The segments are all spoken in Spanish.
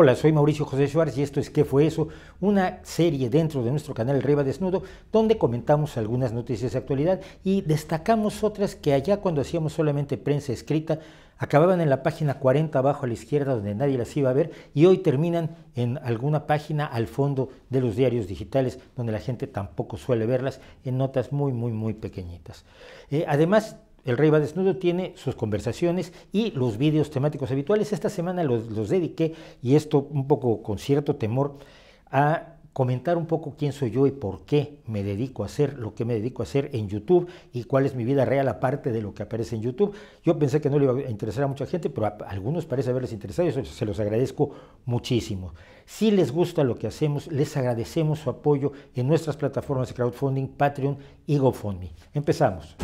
Hola, soy Mauricio José Suárez y esto es ¿Qué fue eso? Una serie dentro de nuestro canal Riva Desnudo donde comentamos algunas noticias de actualidad y destacamos otras que allá cuando hacíamos solamente prensa escrita acababan en la página 40 abajo a la izquierda donde nadie las iba a ver y hoy terminan en alguna página al fondo de los diarios digitales donde la gente tampoco suele verlas en notas muy muy muy pequeñitas. Eh, además el Rey va desnudo tiene sus conversaciones y los vídeos temáticos habituales. Esta semana los, dediqué, y esto un poco con cierto temor, a comentar un poco quién soy yo y por qué me dedico a hacer lo que me dedico a hacer en YouTube y cuál es mi vida real aparte de lo que aparece en YouTube. Yo pensé que no le iba a interesar a mucha gente, pero a algunos parece haberles interesado y se los agradezco muchísimo. Si les gusta lo que hacemos, les agradecemos su apoyo en nuestras plataformas de crowdfunding, Patreon y GoFundMe. Empezamos.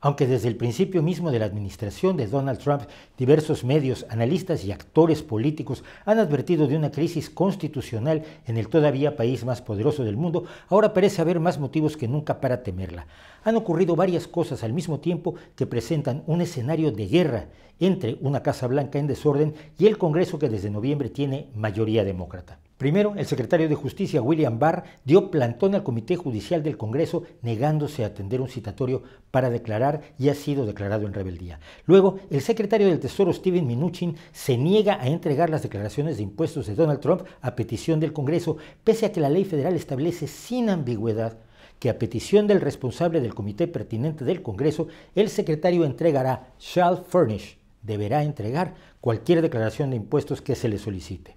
Aunque desde el principio mismo de la administración de Donald Trump, diversos medios, analistas y actores políticos han advertido de una crisis constitucional en el todavía país más poderoso del mundo, ahora parece haber más motivos que nunca para temerla. Han ocurrido varias cosas al mismo tiempo que presentan un escenario de guerra entre una Casa Blanca en desorden y el Congreso que desde noviembre tiene mayoría demócrata. Primero, el secretario de Justicia William Barr dio plantón al Comité Judicial del Congreso negándose a atender un citatorio para declarar y ha sido declarado en rebeldía. Luego, el secretario del Tesoro Steven Mnuchin se niega a entregar las declaraciones de impuestos de Donald Trump a petición del Congreso, pese a que la ley federal establece sin ambigüedad que a petición del responsable del comité pertinente del Congreso, el secretario entregará, shall furnish, deberá entregar cualquier declaración de impuestos que se le solicite.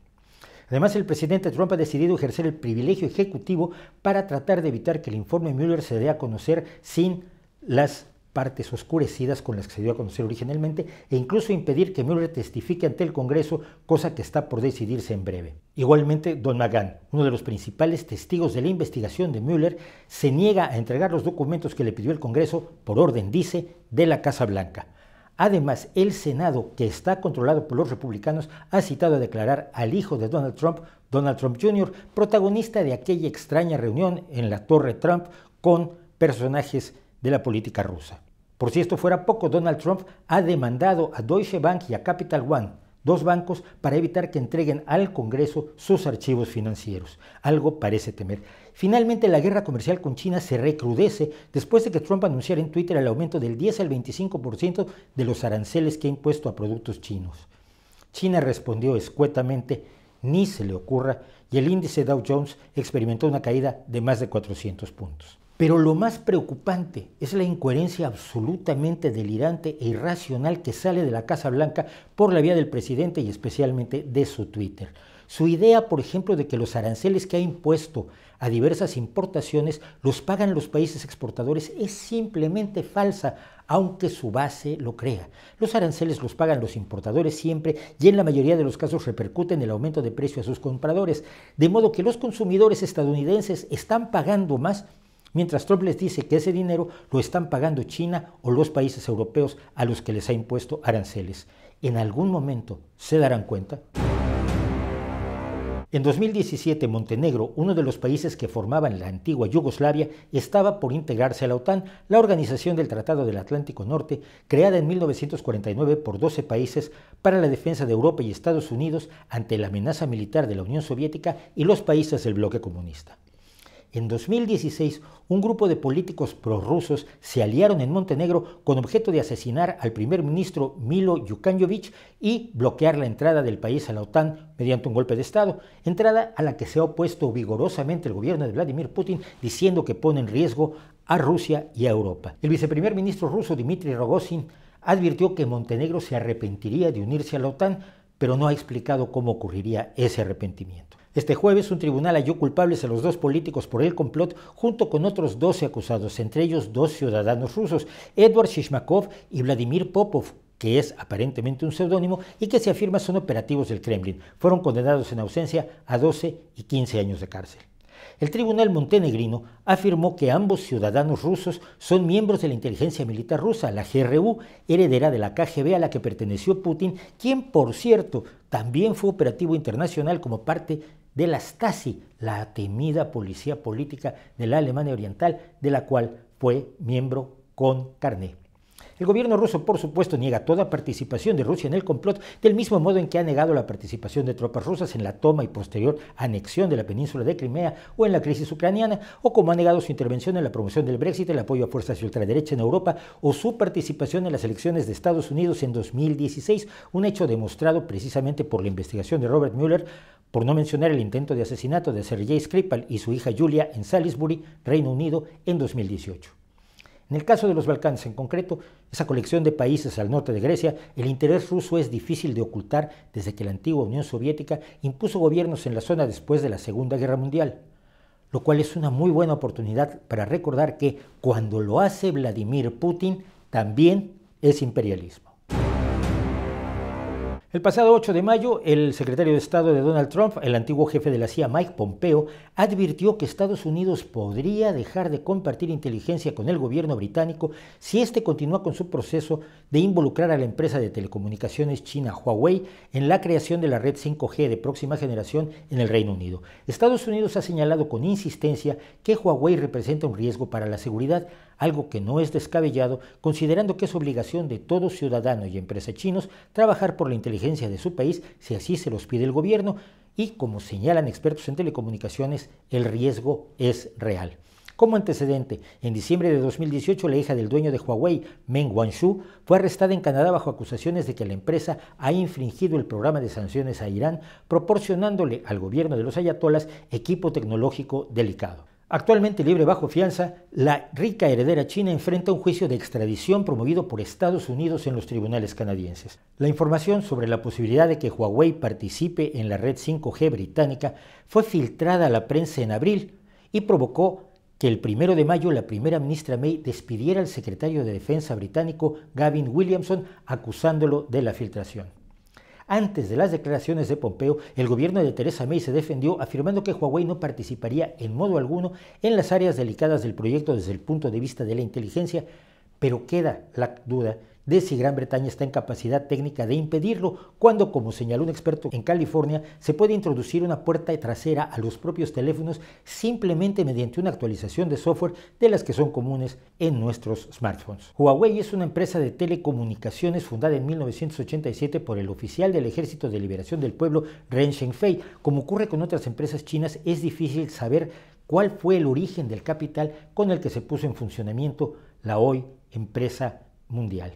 Además, el presidente Trump ha decidido ejercer el privilegio ejecutivo para tratar de evitar que el informe Mueller se dé a conocer sin las partes oscurecidas con las que se dio a conocer originalmente e incluso impedir que Mueller testifique ante el Congreso, cosa que está por decidirse en breve. Igualmente, Don Magán, uno de los principales testigos de la investigación de Mueller, se niega a entregar los documentos que le pidió el Congreso, por orden dice, de la Casa Blanca. Además, el Senado, que está controlado por los republicanos, ha citado a declarar al hijo de Donald Trump, Donald Trump Jr., protagonista de aquella extraña reunión en la Torre Trump con personajes de la política rusa. Por si esto fuera poco, Donald Trump ha demandado a Deutsche Bank y a Capital One dos bancos para evitar que entreguen al Congreso sus archivos financieros. Algo parece temer. Finalmente, la guerra comercial con China se recrudece después de que Trump anunciara en Twitter el aumento del 10 al 25% de los aranceles que ha impuesto a productos chinos. China respondió escuetamente, ni se le ocurra, y el índice Dow Jones experimentó una caída de más de 400 puntos. Pero lo más preocupante es la incoherencia absolutamente delirante e irracional que sale de la Casa Blanca por la vía del presidente y especialmente de su Twitter. Su idea, por ejemplo, de que los aranceles que ha impuesto a diversas importaciones los pagan los países exportadores es simplemente falsa, aunque su base lo crea. Los aranceles los pagan los importadores siempre y en la mayoría de los casos repercuten el aumento de precio a sus compradores, de modo que los consumidores estadounidenses están pagando más mientras Trump les dice que ese dinero lo están pagando China o los países europeos a los que les ha impuesto aranceles. ¿En algún momento se darán cuenta? En 2017, Montenegro, uno de los países que formaban la antigua Yugoslavia, estaba por integrarse a la OTAN, la organización del Tratado del Atlántico Norte, creada en 1949 por 12 países para la defensa de Europa y Estados Unidos ante la amenaza militar de la Unión Soviética y los países del bloque comunista. En 2016, un grupo de políticos prorrusos se aliaron en Montenegro con objeto de asesinar al primer ministro Milo Yukanjovich y bloquear la entrada del país a la OTAN mediante un golpe de Estado, entrada a la que se ha opuesto vigorosamente el gobierno de Vladimir Putin diciendo que pone en riesgo a Rusia y a Europa. El viceprimer ministro ruso Dmitry Rogozin advirtió que Montenegro se arrepentiría de unirse a la OTAN, pero no ha explicado cómo ocurriría ese arrepentimiento. Este jueves un tribunal halló culpables a los dos políticos por el complot junto con otros 12 acusados, entre ellos dos ciudadanos rusos, Edward Shishmakov y Vladimir Popov, que es aparentemente un seudónimo y que se afirma son operativos del Kremlin. Fueron condenados en ausencia a 12 y 15 años de cárcel. El tribunal montenegrino afirmó que ambos ciudadanos rusos son miembros de la inteligencia militar rusa, la GRU, heredera de la KGB a la que perteneció Putin, quien, por cierto, también fue operativo internacional como parte de la Stasi, la temida policía política de la Alemania Oriental, de la cual fue miembro con carné. El gobierno ruso, por supuesto, niega toda participación de Rusia en el complot, del mismo modo en que ha negado la participación de tropas rusas en la toma y posterior anexión de la península de Crimea o en la crisis ucraniana, o como ha negado su intervención en la promoción del Brexit, el apoyo a fuerzas de ultraderecha en Europa o su participación en las elecciones de Estados Unidos en 2016, un hecho demostrado precisamente por la investigación de Robert Mueller por no mencionar el intento de asesinato de Sergei Skripal y su hija Julia en Salisbury, Reino Unido, en 2018. En el caso de los Balcanes en concreto, esa colección de países al norte de Grecia, el interés ruso es difícil de ocultar desde que la antigua Unión Soviética impuso gobiernos en la zona después de la Segunda Guerra Mundial, lo cual es una muy buena oportunidad para recordar que cuando lo hace Vladimir Putin, también es imperialismo. El pasado 8 de mayo, el secretario de Estado de Donald Trump, el antiguo jefe de la CIA Mike Pompeo, advirtió que Estados Unidos podría dejar de compartir inteligencia con el gobierno británico si éste continúa con su proceso de involucrar a la empresa de telecomunicaciones china Huawei en la creación de la red 5G de próxima generación en el Reino Unido. Estados Unidos ha señalado con insistencia que Huawei representa un riesgo para la seguridad, algo que no es descabellado considerando que es obligación de todo ciudadano y empresa chinos trabajar por la inteligencia de su país, si así se los pide el gobierno, y como señalan expertos en telecomunicaciones, el riesgo es real. Como antecedente, en diciembre de 2018 la hija del dueño de Huawei, Meng Wanzhou, fue arrestada en Canadá bajo acusaciones de que la empresa ha infringido el programa de sanciones a Irán, proporcionándole al gobierno de los ayatolas equipo tecnológico delicado. Actualmente libre bajo fianza, la rica heredera china enfrenta un juicio de extradición promovido por Estados Unidos en los tribunales canadienses. La información sobre la posibilidad de que Huawei participe en la red 5G británica fue filtrada a la prensa en abril y provocó que el 1 de mayo la primera ministra May despidiera al secretario de Defensa británico Gavin Williamson acusándolo de la filtración. Antes de las declaraciones de Pompeo, el gobierno de Teresa May se defendió afirmando que Huawei no participaría en modo alguno en las áreas delicadas del proyecto desde el punto de vista de la inteligencia, pero queda la duda de si Gran Bretaña está en capacidad técnica de impedirlo, cuando, como señaló un experto en California, se puede introducir una puerta trasera a los propios teléfonos simplemente mediante una actualización de software de las que son comunes en nuestros smartphones. Huawei es una empresa de telecomunicaciones fundada en 1987 por el oficial del Ejército de Liberación del Pueblo, Ren Zhengfei. Como ocurre con otras empresas chinas, es difícil saber cuál fue el origen del capital con el que se puso en funcionamiento la hoy empresa mundial.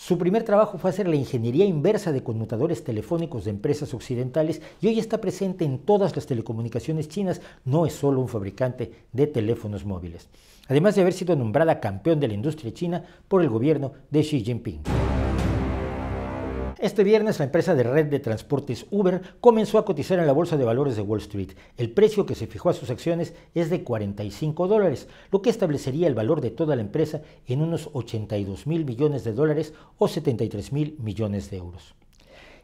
Su primer trabajo fue hacer la ingeniería inversa de conmutadores telefónicos de empresas occidentales y hoy está presente en todas las telecomunicaciones chinas. No es solo un fabricante de teléfonos móviles. Además de haber sido nombrada campeón de la industria china por el gobierno de Xi Jinping. Este viernes la empresa de red de transportes Uber comenzó a cotizar en la Bolsa de Valores de Wall Street. El precio que se fijó a sus acciones es de 45 dólares, lo que establecería el valor de toda la empresa en unos 82 mil millones de dólares o 73 mil millones de euros.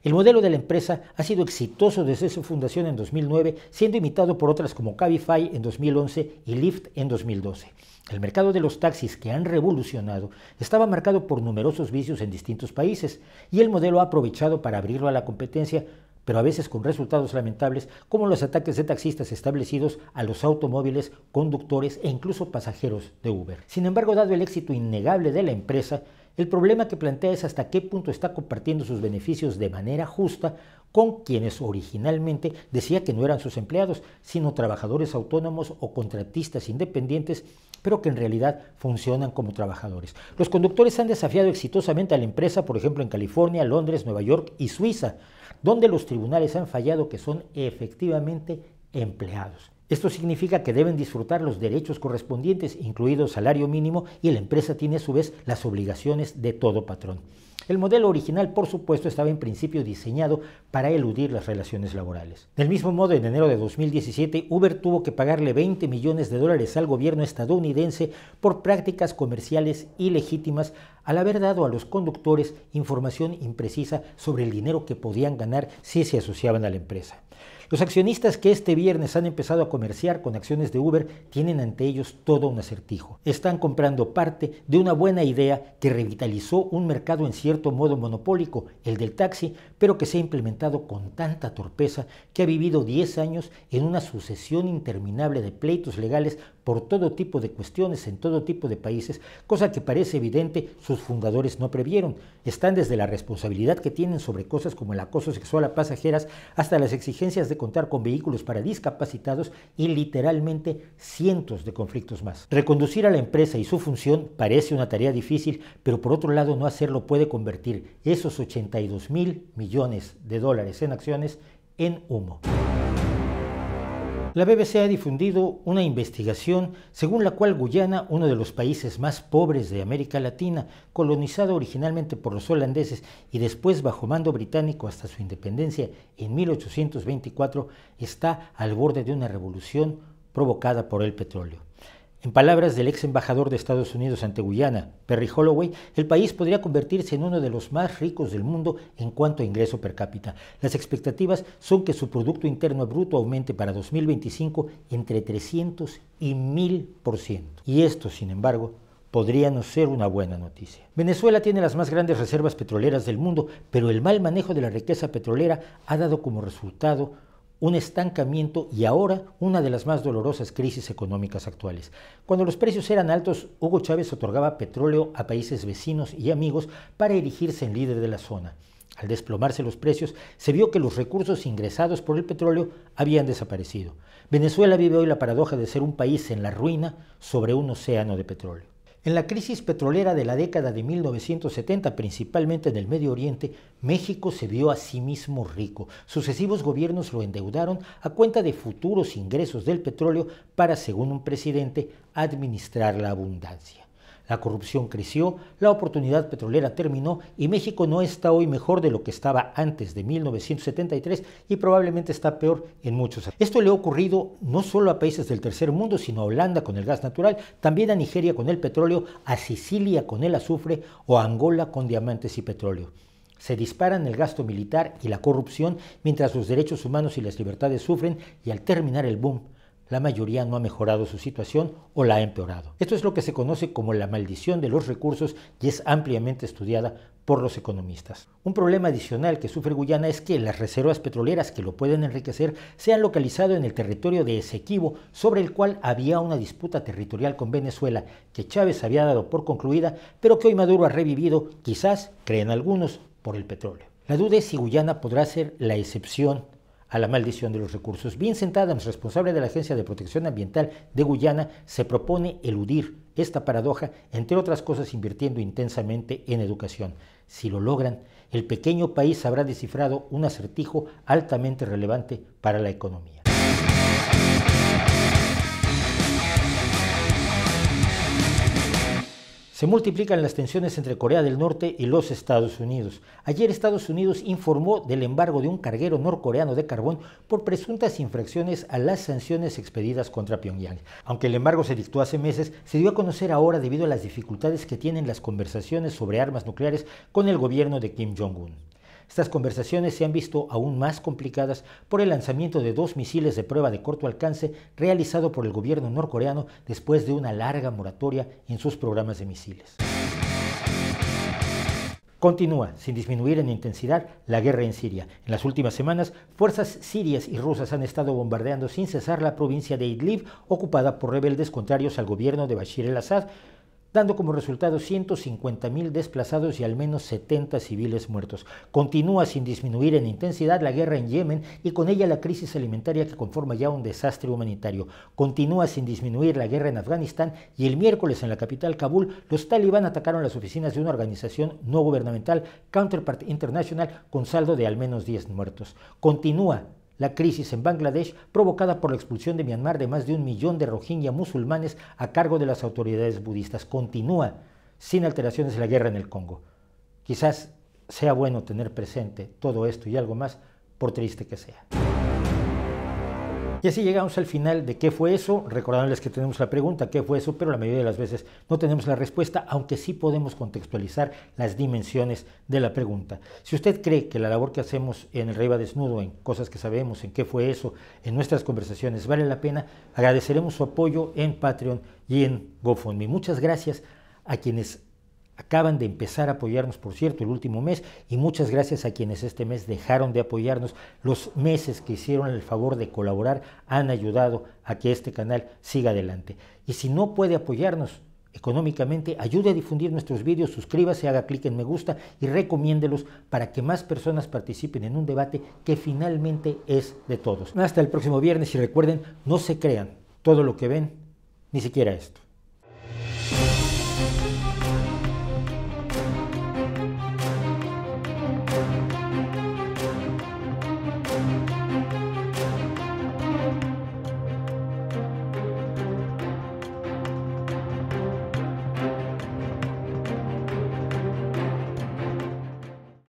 El modelo de la empresa ha sido exitoso desde su fundación en 2009, siendo imitado por otras como Cabify en 2011 y Lyft en 2012. El mercado de los taxis que han revolucionado estaba marcado por numerosos vicios en distintos países y el modelo ha aprovechado para abrirlo a la competencia pero a veces con resultados lamentables, como los ataques de taxistas establecidos a los automóviles, conductores e incluso pasajeros de Uber. Sin embargo, dado el éxito innegable de la empresa, el problema que plantea es hasta qué punto está compartiendo sus beneficios de manera justa con quienes originalmente decía que no eran sus empleados, sino trabajadores autónomos o contratistas independientes pero que en realidad funcionan como trabajadores. Los conductores han desafiado exitosamente a la empresa, por ejemplo, en California, Londres, Nueva York y Suiza, donde los tribunales han fallado que son efectivamente empleados. Esto significa que deben disfrutar los derechos correspondientes, incluido salario mínimo, y la empresa tiene a su vez las obligaciones de todo patrón. El modelo original, por supuesto, estaba en principio diseñado para eludir las relaciones laborales. Del mismo modo, en enero de 2017, Uber tuvo que pagarle 20 millones de dólares al gobierno estadounidense por prácticas comerciales ilegítimas al haber dado a los conductores información imprecisa sobre el dinero que podían ganar si se asociaban a la empresa. Los accionistas que este viernes han empezado a comerciar con acciones de Uber tienen ante ellos todo un acertijo. Están comprando parte de una buena idea que revitalizó un mercado en cierto modo monopólico, el del taxi, pero que se ha implementado con tanta torpeza que ha vivido 10 años en una sucesión interminable de pleitos legales por todo tipo de cuestiones en todo tipo de países, cosa que parece evidente sus fundadores no previeron. Están desde la responsabilidad que tienen sobre cosas como el acoso sexual a pasajeras hasta las exigencias de contar con vehículos para discapacitados y literalmente cientos de conflictos más. Reconducir a la empresa y su función parece una tarea difícil, pero por otro lado no hacerlo puede convertir esos 82 mil millones de dólares en acciones en humo. La BBC ha difundido una investigación según la cual Guyana, uno de los países más pobres de América Latina, colonizado originalmente por los holandeses y después bajo mando británico hasta su independencia en 1824, está al borde de una revolución provocada por el petróleo. En palabras del ex embajador de Estados Unidos ante Guyana, Perry Holloway, el país podría convertirse en uno de los más ricos del mundo en cuanto a ingreso per cápita. Las expectativas son que su Producto Interno Bruto aumente para 2025 entre 300 y 1000%. Y esto, sin embargo, podría no ser una buena noticia. Venezuela tiene las más grandes reservas petroleras del mundo, pero el mal manejo de la riqueza petrolera ha dado como resultado un estancamiento y ahora una de las más dolorosas crisis económicas actuales. Cuando los precios eran altos, Hugo Chávez otorgaba petróleo a países vecinos y amigos para erigirse en líder de la zona. Al desplomarse los precios, se vio que los recursos ingresados por el petróleo habían desaparecido. Venezuela vive hoy la paradoja de ser un país en la ruina sobre un océano de petróleo. En la crisis petrolera de la década de 1970, principalmente en el Medio Oriente, México se vio a sí mismo rico. Sucesivos gobiernos lo endeudaron a cuenta de futuros ingresos del petróleo para, según un presidente, administrar la abundancia. La corrupción creció, la oportunidad petrolera terminó y México no está hoy mejor de lo que estaba antes de 1973 y probablemente está peor en muchos. Esto le ha ocurrido no solo a países del tercer mundo, sino a Holanda con el gas natural, también a Nigeria con el petróleo, a Sicilia con el azufre o a Angola con diamantes y petróleo. Se disparan el gasto militar y la corrupción mientras los derechos humanos y las libertades sufren y al terminar el boom, la mayoría no ha mejorado su situación o la ha empeorado. Esto es lo que se conoce como la maldición de los recursos y es ampliamente estudiada por los economistas. Un problema adicional que sufre Guyana es que las reservas petroleras que lo pueden enriquecer se han localizado en el territorio de Esequibo, sobre el cual había una disputa territorial con Venezuela que Chávez había dado por concluida, pero que hoy Maduro ha revivido, quizás, creen algunos, por el petróleo. La duda es si Guyana podrá ser la excepción a la maldición de los recursos. Vincent Adams, responsable de la Agencia de Protección Ambiental de Guyana, se propone eludir esta paradoja, entre otras cosas invirtiendo intensamente en educación. Si lo logran, el pequeño país habrá descifrado un acertijo altamente relevante para la economía. Se multiplican las tensiones entre Corea del Norte y los Estados Unidos. Ayer Estados Unidos informó del embargo de un carguero norcoreano de carbón por presuntas infracciones a las sanciones expedidas contra Pyongyang. Aunque el embargo se dictó hace meses, se dio a conocer ahora debido a las dificultades que tienen las conversaciones sobre armas nucleares con el gobierno de Kim Jong-un. Estas conversaciones se han visto aún más complicadas por el lanzamiento de dos misiles de prueba de corto alcance realizado por el gobierno norcoreano después de una larga moratoria en sus programas de misiles. Continúa, sin disminuir en intensidad, la guerra en Siria. En las últimas semanas, fuerzas sirias y rusas han estado bombardeando sin cesar la provincia de Idlib, ocupada por rebeldes contrarios al gobierno de Bashir el-Assad, dando como resultado 150.000 desplazados y al menos 70 civiles muertos. Continúa sin disminuir en intensidad la guerra en Yemen y con ella la crisis alimentaria que conforma ya un desastre humanitario. Continúa sin disminuir la guerra en Afganistán y el miércoles en la capital Kabul los talibán atacaron las oficinas de una organización no gubernamental, Counterpart International, con saldo de al menos 10 muertos. Continúa la crisis en Bangladesh, provocada por la expulsión de Myanmar de más de un millón de rohingya musulmanes a cargo de las autoridades budistas, continúa sin alteraciones la guerra en el Congo. Quizás sea bueno tener presente todo esto y algo más, por triste que sea. Y así llegamos al final de qué fue eso, recordándoles que tenemos la pregunta, qué fue eso, pero la mayoría de las veces no tenemos la respuesta, aunque sí podemos contextualizar las dimensiones de la pregunta. Si usted cree que la labor que hacemos en el va Desnudo, en cosas que sabemos, en qué fue eso, en nuestras conversaciones, vale la pena, agradeceremos su apoyo en Patreon y en GoFundMe. Muchas gracias a quienes acaban de empezar a apoyarnos, por cierto, el último mes, y muchas gracias a quienes este mes dejaron de apoyarnos. Los meses que hicieron el favor de colaborar han ayudado a que este canal siga adelante. Y si no puede apoyarnos económicamente, ayude a difundir nuestros vídeos, suscríbase, haga clic en me gusta y recomiéndelos para que más personas participen en un debate que finalmente es de todos. Hasta el próximo viernes y recuerden, no se crean todo lo que ven, ni siquiera esto.